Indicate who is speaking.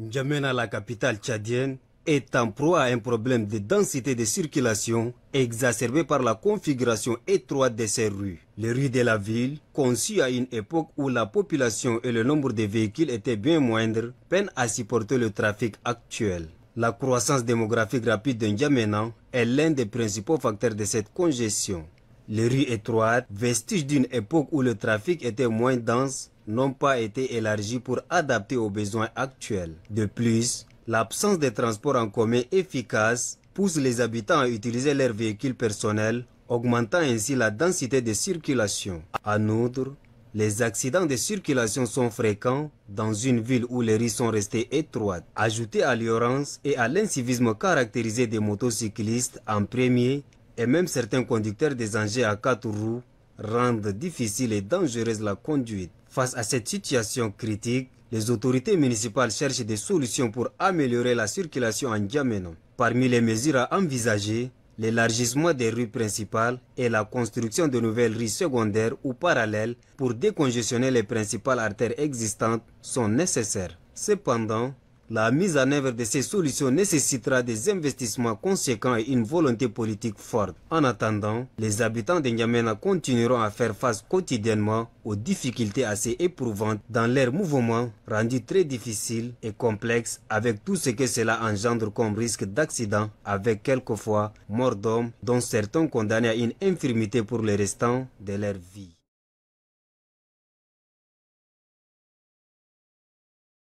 Speaker 1: N'Djamena, la capitale tchadienne, est en proie à un problème de densité de circulation exacerbé par la configuration étroite de ses rues. Les rues de la ville, conçues à une époque où la population et le nombre de véhicules étaient bien moindres, peinent à supporter le trafic actuel. La croissance démographique rapide de N'Djamena est l'un des principaux facteurs de cette congestion. Les rues étroites, vestiges d'une époque où le trafic était moins dense, n'ont pas été élargies pour adapter aux besoins actuels. De plus, l'absence de transports en commun efficaces pousse les habitants à utiliser leurs véhicules personnels, augmentant ainsi la densité de circulation. En outre, les accidents de circulation sont fréquents dans une ville où les rues sont restées étroites. Ajouté à l'ignorance et à l'incivisme caractérisé des motocyclistes en premier, et même certains conducteurs des engins à quatre roues rendent difficile et dangereuse la conduite. Face à cette situation critique, les autorités municipales cherchent des solutions pour améliorer la circulation en Djamena. Parmi les mesures à envisager, l'élargissement des rues principales et la construction de nouvelles rues secondaires ou parallèles pour décongestionner les principales artères existantes sont nécessaires. Cependant, la mise en œuvre de ces solutions nécessitera des investissements conséquents et une volonté politique forte. En attendant, les habitants de Nyamena continueront à faire face quotidiennement aux difficultés assez éprouvantes dans leur mouvement rendu très difficile et complexe avec tout ce que cela engendre comme risque d'accident avec quelquefois mort d'hommes dont certains condamnés à une infirmité pour le restant de leur vie.